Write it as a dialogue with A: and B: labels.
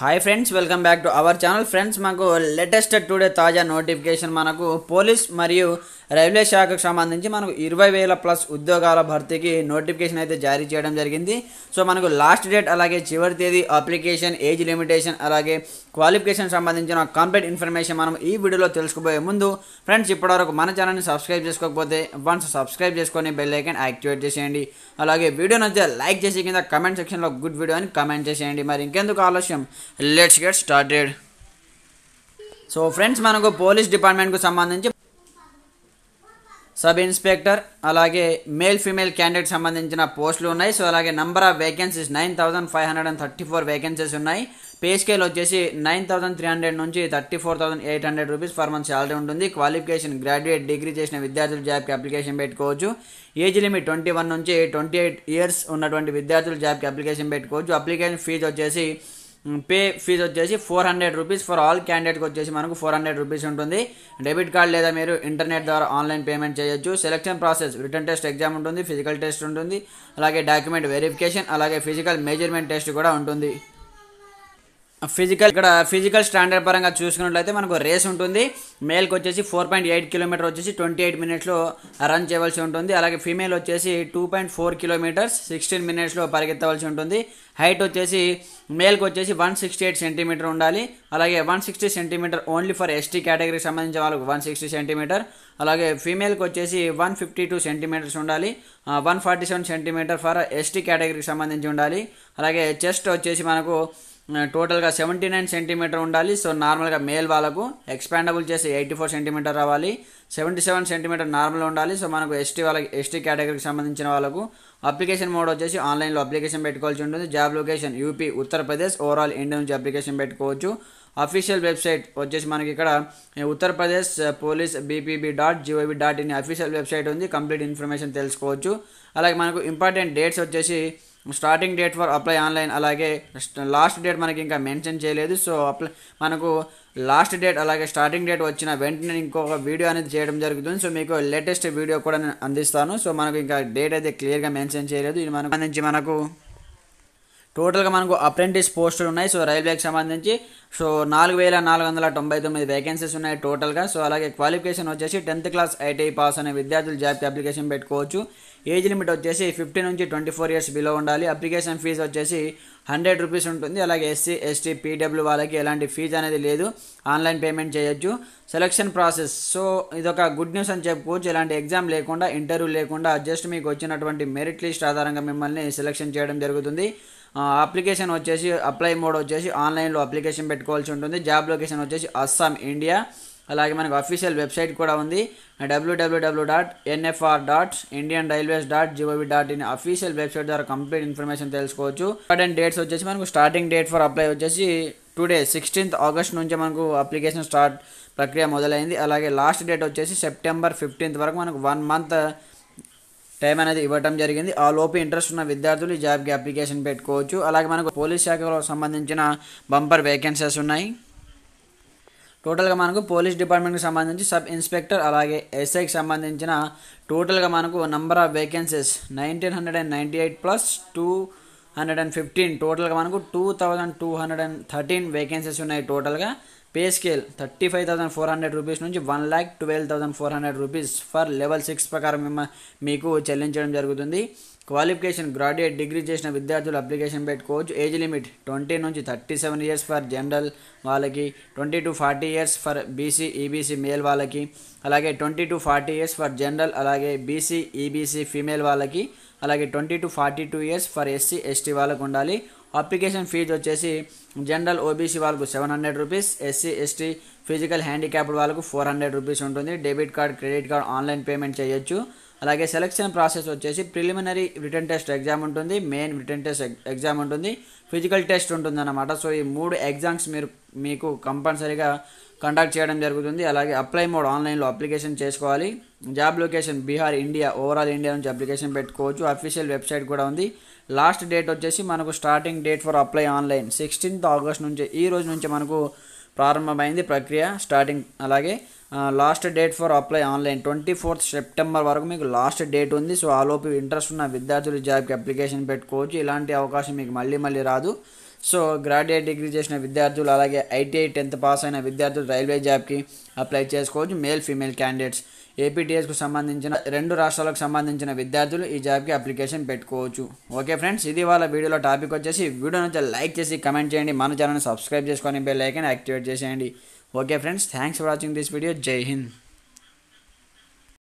A: hi friends welcome back to our channel friends మాకు latest today తాజా notification మనకు police మరియు రైల్వే శాఖకు సంబంధించి మనకు ఇరవై వేల ప్లస్ ఉద్యోగాల భర్తీకి నోటిఫికేషన్ అయితే జారీ చేయడం జరిగింది సో మనకు లాస్ట్ డేట్ అలాగే చివరి తేదీ అప్లికేషన్ ఏజ్ లిమిటేషన్ అలాగే క్వాలిఫికేషన్ సంబంధించిన కంప్లీట్ ఇన్ఫర్మేషన్ మనం ఈ వీడియోలో తెలుసుకుపోయే ముందు ఫ్రెండ్స్ ఇప్పటివరకు మన ఛానల్ని సబ్స్క్రైబ్ చేసుకోకపోతే వన్స్ సబ్స్క్రైబ్ చేసుకొని బెల్ ఐకన్ యాక్టివేట్ చేసేయండి అలాగే వీడియో నచ్చితే లైక్ చేసి కింద కమెంట్ సెక్షన్లో గుడ్ వీడియో అని కమెంట్ చేసేయండి మరి ఇంకెందుకు ఆలస్యం let's get started so friends మనకు పోలీస్ డిపార్ట్మెంట్కు సంబంధించి సబ్ ఇన్స్పెక్టర్ అలాగే మేల్ ఫీమేల్ క్యాండిడేట్ సంబంధించిన పోస్టులు ఉన్నాయి సో అలాగే number of vacancies nine thousand five hundred and thirty four vacancies ఉన్నాయి పే స్కేల్ వచ్చేసి నైన్ థౌసండ్ త్రీ హండ్రెడ్ నుంచి thirty four thousand eight hundred rupees per month salary ఉంటుంది qualification graduate degree చేసిన విద్యార్థులు జాబ్కి అప్లికేషన్ పెట్టుకోవచ్చు age limit twenty one నుంచి twenty eight years ఉన్నటువంటి విద్యార్థులు జాబ్కి అప్లికేషన్ పెట్టుకోవచ్చు అప్లికేషన్ ఫీజు వచ్చేసి పే ఫీజ్ వచ్చేసి four hundred rupees for all క్యాండిడేట్కి వచ్చేసి మనకు ఫోర్ హండ్రెడ్ రూపీస్ ఉంటుంది డెబిట్ కార్డ్ లేదా మీరు ఇంటర్నెట్ ద్వారా ఆన్లైన్ పేమెంట్ చేయొచ్చు selection process written test exam ఉంటుంది ఫిజికల్ టెస్ట్ ఉంటుంది అలాగే డాక్యుమెంట్ వెరిఫికేషన్ అలాగే ఫిజికల్ మెజర్మెంట్ టెస్ట్ కూడా ఉంటుంది ఫిజికల్ ఇక్కడ ఫిజికల్ స్టాండర్డ్ పరంగా చూసుకున్నట్లయితే మనకు రేస్ ఉంటుంది మేల్కి వచ్చేసి ఫోర్ పాయింట్ ఎయిట్ కిలోమీటర్ వచ్చేసి ట్వంటీ ఎయిట్ మినిట్స్లో రన్ చేయవలసి ఉంటుంది అలాగే ఫీమేల్ వచ్చేసి two point four kilometres sixteen మినిట్స్లో పరిగెత్తవలసి ఉంటుంది హైట్ వచ్చేసి మేల్కి వచ్చేసి వన్ సిక్స్టీ ఎయిట్ సెంటీమీటర్ ఉండాలి అలాగే one sixty centimetre only for ST కేటగిరీకి సంబంధించిన వాళ్ళకు వన్ సిక్స్టీ సెంటీమీటర్ అలాగే ఫీమేల్కి వచ్చేసి వన్ ఫిఫ్టీ టూ సెంటీమీటర్స్ ఉండాలి one forty seven centimetre for ST కేటగిరీకి సంబంధించి ఉండాలి అలాగే చెస్ట్ వచ్చేసి మనకు టోటల్గా సెవెంటీ నైన్ సెంటీమీటర్ ఉండాలి సో నార్మల్గా మేల్ వాళ్ళకు ఎక్స్పాండబుల్ చేసి ఎయిటీ ఫోర్ సెంటీమీటర్ రావాలి సెవెంటీ సెవెన్ సెంటీమీటర్ నార్మల్ ఉండాలి సో మనకు ఎస్టీ వాళ్ళకి ఎస్టీ కేటగిరీకి సంబంధించిన వాళ్ళకు అప్లికేషన్ మోడ్ వచ్చేసి ఆన్లైన్లో అప్లికేషన్ పెట్టుకోవాల్సి ఉంటుంది job location UP Uttar Pradesh overall India నుంచి అప్లికేషన్ పెట్టుకోవచ్చు అఫీషియల్ వెబ్సైట్ వచ్చేసి మనకి ఇక్కడ Uttar Pradesh police BPB dot GOV dot in official website ఉంది కంప్లీట్ ఇన్ఫర్మేషన్ తెలుసుకోవచ్చు అలాగే మనకు ఇంపార్టెంట్ డేట్స్ వచ్చేసి starting date for apply online అలాగే లాస్ట్ డేట్ మనకి ఇంకా మెన్షన్ చేయలేదు సో అప్లై మనకు లాస్ట్ డేట్ అలాగే స్టార్టింగ్ డేట్ వచ్చిన వెంటనే ఇంకొక వీడియో అనేది చేయడం జరుగుతుంది సో మీకు లేటెస్ట్ వీడియో కూడా నేను అందిస్తాను సో మనకు ఇంకా డేట్ అయితే క్లియర్గా మెన్షన్ చేయలేదు ఇది మనకు నుంచి మనకు టోటల్గా మనకు అప్రెంటిస్ పోస్టులు ఉన్నాయి సో రైల్వేకి సంబంధించి సో నాలుగు వేల నాలుగు వందల తొంభై తొమ్మిది వేకెన్సీస్ ఉన్నాయి టోటల్గా సో అలాగే క్వాలిఫికేషన్ వచ్చేసి టెన్త్ క్లాస్ ఐటీఐ పాస్ అనే విద్యార్థులు జాబ్కి అప్లికేషన్ పెట్టుకోవచ్చు ఏజ్ లిమిట్ వచ్చేసి ఫిఫ్టీ నుంచి ట్వంటీ ఫోర్ ఇయర్స్ బిలో ఉండాలి అప్లికేషన్ ఫీజు వచ్చేసి హండ్రెడ్ రూపీస్ ఉంటుంది అలాగే ఎస్సీ ఎస్టీ పీడబ్ల్యూ వాళ్ళకి ఎలాంటి ఫీజు అనేది లేదు ఆన్లైన్ పేమెంట్ చేయొచ్చు సెలక్షన్ ప్రాసెస్ సో ఇదొక గుడ్ న్యూస్ అని చెప్పుకోవచ్చు ఎలాంటి ఎగ్జామ్ లేకుండా ఇంటర్వ్యూ లేకుండా జస్ట్ మీకు వచ్చినటువంటి మెరిట్ లిస్ట్ ఆధారంగా మిమ్మల్ని సెలెక్షన్ చేయడం జరుగుతుంది అప్లికేషన్ వచ్చేసి అప్లై మోడ్ వచ్చేసి ఆన్లైన్లో అప్లికేషన్ పెట్టుకోవాల్సి ఉంటుంది జాబ్ లొకేషన్ వచ్చేసి అస్సాం ఇండియా అలాగే మనకు అఫీషియల్ వెబ్సైట్ కూడా ఉంది WWW dot NFR dot Indian railways dot GOV dot in official website ద్వారా కంప్లీట్ ఇన్ఫర్మేషన్ తెలుసుకోవచ్చు ఇంపార్టెంట్ డేట్స్ వచ్చేసి మనకు స్టార్టింగ్ డేట్ ఫర్ అప్లై వచ్చేసి టుడే సిక్స్టీన్త్ ఆగస్ట్ నుంచి మనకు అప్లికేషన్ స్టార్ట్ ప్రక్రియ మొదలైంది అలాగే లాస్ట్ డేట్ వచ్చేసి సెప్టెంబర్ ఫిఫ్టీన్త్ వరకు మనకు వన్ మంత్ టైం అనేది ఇవ్వటం జరిగింది ఆ లోపు ఇంట్రెస్ట్ ఉన్న విద్యార్థులు ఈ జాబ్కి అప్లికేషన్ పెట్టుకోవచ్చు అలాగే మనకు పోలీస్ శాఖలో సంబంధించిన బంపర్ వేకెన్సీస్ ఉన్నాయి టోటల్గా మనకు పోలీస్ డిపార్ట్మెంట్కి సంబంధించి సబ్ ఇన్స్పెక్టర్ అలాగే ఎస్ఐకి సంబంధించిన టోటల్గా మనకు number of vacancies nineteen hundred and ninety eight plus two hundred and fifteen టోటల్గా మనకు two thousand two hundred and thirteen vacancies ఉన్నాయి టోటల్గా pay scale thirty five thousand four hundred rupees నుంచి one lakh twelve thousand four hundred rupees for level six ప్రకారం మీకు చెల్లించడం జరుగుతుంది qualification graduate degree చేసిన విద్యార్థులు అప్లికేషన్ పెట్టుకోవచ్చు ఏజ్ లిమిట్ ట్వంటీ నుంచి thirty seven years for general వాళ్ళకి twenty to forty years for BC EBC male వాళ్ళకి అలాగే twenty to forty years for general అలాగే బీసీ ఈబీసీ ఫీమేల్ వాళ్ళకి అలాగే twenty to forty two years for SC ST వాళ్ళకు ఉండాలి application fees వచ్చేసి general OBC వాళ్ళకు seven hundred rupees SC ST physical handicapped వాళ్ళకు ఫోర్ హండ్రెడ్ రూపీస్ ఉంటుంది debit card credit card online payment చేయొచ్చు అలాగే సెలక్షన్ ప్రాసెస్ వచ్చేసి ప్రిలిమినరీ రిటర్న్ టెస్ట్ ఎగ్జామ్ ఉంటుంది మెయిన్ రిటర్న్ టెస్ట్ ఎగ్జామ్ ఉంటుంది ఫిజికల్ టెస్ట్ ఉంటుంది అనమాట సో ఈ మూడు ఎగ్జామ్స్ మీరు మీకు కంపల్సరీగా కండక్ట్ చేయడం జరుగుతుంది అలాగే అప్లై మోడ్ ఆన్లైన్లో అప్లికేషన్ చేసుకోవాలి job location Bihar India overall India నుంచి అప్లికేషన్ పెట్టుకోవచ్చు అఫీషియల్ వెబ్సైట్ కూడా ఉంది లాస్ట్ డేట్ వచ్చేసి మనకు starting date for apply online sixteenth August నుంచి ఈ రోజు నుంచి మనకు ప్రారంభమైంది ప్రక్రియ స్టార్టింగ్ అలాగే last date for apply online twenty fourth September వరకు మీకు లాస్ట్ డేట్ ఉంది సో ఆలోపు ఇంట్రెస్ట్ ఉన్న విద్యార్థులు జాబ్కి అప్లికేషన్ పెట్టుకోవచ్చు ఇలాంటి అవకాశం మీకు మళ్ళీ మళ్ళీ రాదు సో గ్రాడ్యుయేట్ డిగ్రీ చేసిన విద్యార్థులు అలాగే ఐటీఐ టెన్త్ పాస్ అయిన విద్యార్థులు రైల్వే జాబ్కి అప్లై చేసుకోవచ్చు మేల్ ఫీమేల్ క్యాండిడేట్స్ ఏపీటీఎస్కు సంబంధించిన రెండు రాష్ట్రాలకు సంబంధించిన విద్యార్థులు ఈ జాబ్కి అప్లికేషన్ పెట్టుకోవచ్చు ఓకే ఫ్రెండ్స్ ఇది వాళ్ళ వీడియోలో టాపిక్ వచ్చేసి వీడియో నుంచి లైక్ చేసి కమెంట్ చేయండి మన ఛానల్ని సబ్స్క్రైబ్ చేసుకొని బెల్ ఐకన్ యాక్టివేట్ చేసేయండి okay friends thanks for watching this video జై హింద్